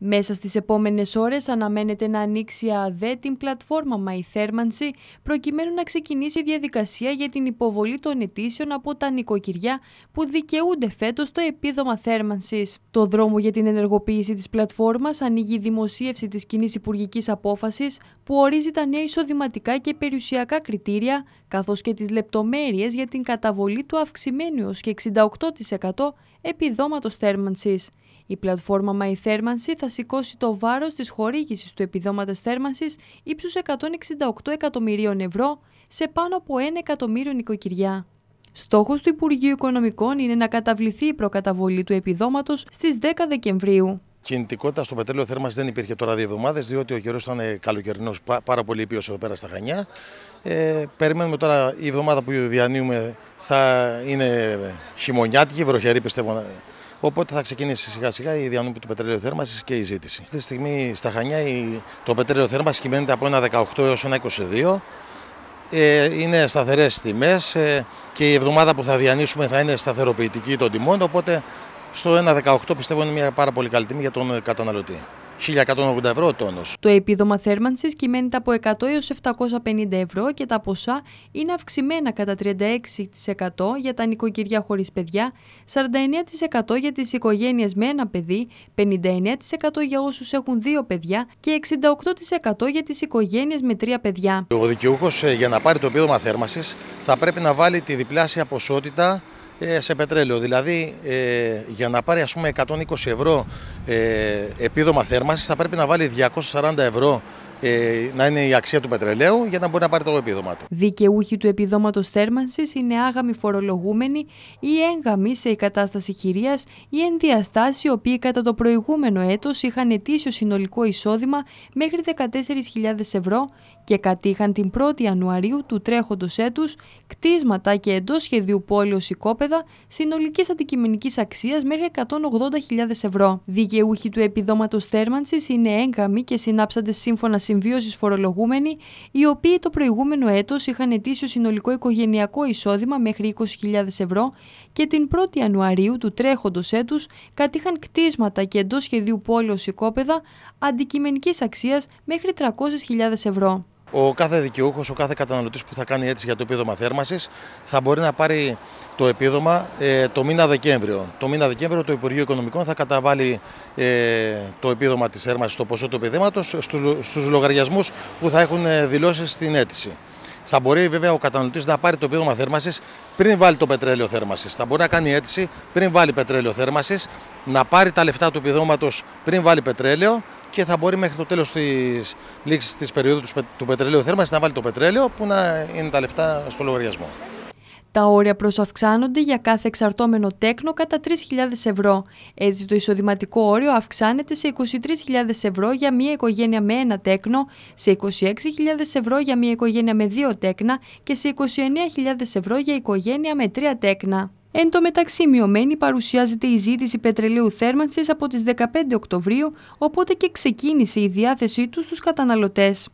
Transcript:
Μέσα στις επόμενες ώρες αναμένεται να ανοίξει η ΑΔΕ την πλατφόρμα Μαϊθέρμανση προκειμένου να ξεκινήσει η διαδικασία για την υποβολή των αιτήσεων από τα νοικοκυριά που δικαιούνται φέτος το επίδομα θέρμανσης. Το δρόμο για την ενεργοποίηση της πλατφόρμας ανοίγει η δημοσίευση της κοινή υπουργικής απόφασης που ορίζει τα νέα εισοδηματικά και περιουσιακά κριτήρια καθώς και τις λεπτομέρειες για την καταβολή του αυξημένου ως και 68% επιδόματος θέρμανσης. Η πλατφόρμα My θα θα σηκώσει το βάρος της χορήγησης του επιδόματος θέρμανσης ύψους 168 εκατομμυρίων ευρώ σε πάνω από 1 εκατομμύριο νοικοκυριά. Στόχος του Υπουργείου Οικονομικών είναι να καταβληθεί η προκαταβολή του επιδόματος στις 10 Δεκεμβρίου. Κινητικότητα στο πετρέλαιο θέρμανσης δεν υπήρχε τώρα δύο εβδομάδες, διότι ο καιρός ήταν ε, καλοκαιρινός, πάρα πολύ ήπιος εδώ πέρα στα Χανιά. Ε, περιμένουμε τώρα η εβδομάδα που διανύουμε θα είναι χειμωνιάτικη, βροχερή πιστεύω Οπότε θα ξεκινήσει σιγά σιγά η διανομή του πετρελαίου θέρμανσης και η ζήτηση. Αυτή τη στιγμή στα Χανιά το πετρέλαιο θέρμανσης κυμαίνεται από ένα 18 έως ένα 22. Ε, είναι σταθερές τιμές ε, και η εβδομάδα που θα διανύσουμε θα είναι σταθεροποιητική των τιμών. Οπότε στο 1,18 πιστεύω είναι μια πάρα πολύ καλή τιμή για τον καταναλωτή. 1.180 ευρώ τόνος. Το επίδομα θέρμανσης κυμαίνεται από 100 έως 750 ευρώ και τα ποσά είναι αυξημένα κατά 36% για τα νοικοκυριά χωρίς παιδιά, 49% για τις οικογένειες με ένα παιδί, 59% για όσους έχουν δύο παιδιά και 68% για τις οικογένειες με τρία παιδιά. Ο δικαιούχος ε, για να πάρει το επίδομα θέρμανσης θα πρέπει να βάλει τη διπλάσια ποσότητα ε, σε πετρέλαιο. Δηλαδή, ε, για να πάρει ας πούμε 120 ευρώ ε, επίδομα θέρμανσης θα πρέπει να βάλει 240 ευρώ ε, να είναι η αξία του πετρελαίου για να μπορεί να πάρει το επίδομα του. Δικαιούχοι του επιδόματος θέρμανσης είναι άγαμοι φορολογούμενοι ή έγγαμοι σε κατάσταση χειρίας ή ενδιαστάσει, οι οποίοι κατά το προηγούμενο έτος είχαν ετήσιο συνολικό εισόδημα μέχρι 14.000 ευρώ και κατήχαν την 1η Ιανουαρίου του τρέχοντος έτους κτίσματα και εντός σχεδίου πόλεως οικόπεδα συνολικής αντικειμενικής αξίας μέχρι 180.000 ευρώ. Δικαιούχοι του επιδόματος θέρμανσης είναι έγγαμοι και συνάψαντες σύμφωνα συμβίωσης φορολογούμενοι, οι οποίοι το προηγούμενο έτος είχαν ετήσιο συνολικό οικογενειακό εισόδημα μέχρι 20.000 ευρώ και την 1η Ιανουαρίου του τρέχοντος έτους κατήχαν κτίσματα και εντός σχεδίου πόλεως οικόπεδα αντικειμενικής αξίας μέχρι 300.000 ευρώ ο κάθε δικαιούχος, ο κάθε καταναλωτής που θα κάνει αίτηση για το επίδομα θέρμανσης θα μπορεί να πάρει το επίδομα ε, το μήνα Δεκέμβριο. Το μήνα Δεκέμβριο το Υπουργείο Οικονομικών θα καταβάλει ε, το επίδομα της θέρμανσης, το ποσό του επιδέματος, στους λογαριασμούς που θα έχουν ε, δηλώσεις στην αίτηση. Θα μπορεί βέβαια ο καταναλωτής να πάρει το πύρωμα θέρμανσης πριν βάλει το πετρέλαιο θέρμανσης. Θα μπορεί να κάνει αίτηση πριν βάλει πετρέλαιο θέρμανσης, να πάρει τα λεφτά του επιδόματος πριν βάλει πετρέλαιο και θα μπορεί μέχρι το τέλος της λήξης της περίοδου τους πετρελαίου θέρμανσης να βάλει το πετρέλαιο που να είναι τα λεφτά στο λογαριασμό. Τα όρια προσαυξάνονται για κάθε εξαρτώμενο τέκνο κατά 3.000 ευρώ. Έτσι το εισοδηματικό όριο αυξάνεται σε 23.000 ευρώ για μία οικογένεια με ένα τέκνο, σε 26.000 ευρώ για μία οικογένεια με δύο τέκνα και σε 29.000 ευρώ για οικογένεια με τρία τέκνα. Εν τω μεταξύ, μειωμένη παρουσιάζεται η ζήτηση πετρελαίου θέρμανσης από τις 15 Οκτωβρίου, οπότε και ξεκίνησε η διάθεσή του στους καταναλωτές.